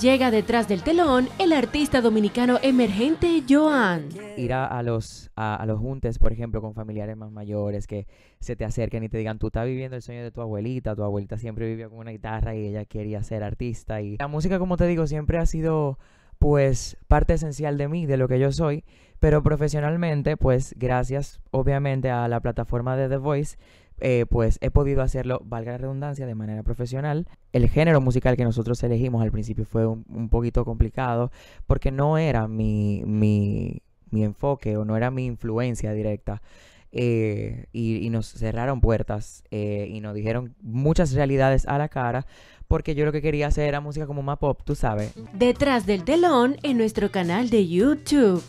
Llega detrás del telón el artista dominicano emergente Joan. Ir a, los, a, los juntes, por ejemplo, con familiares más mayores que se te acerquen y te digan, tú estás viviendo el sueño de tu abuelita, tu abuelita siempre vivió con una guitarra y ella quería ser artista. Y la música, como te digo, siempre ha sido pues parte esencial de mí, de lo que yo soy, pero profesionalmente, pues gracias obviamente a la plataforma de The Voice, eh, pues he podido hacerlo, valga la redundancia, de manera profesional. El género musical que nosotros elegimos al principio fue un, poquito complicado porque no era mi, enfoque o no era mi influencia directa. Eh, y, nos cerraron puertas eh, y nos dijeron muchas realidades a la cara porque yo lo que quería hacer era música como más pop, tú sabes. Detrás del telón en nuestro canal de YouTube.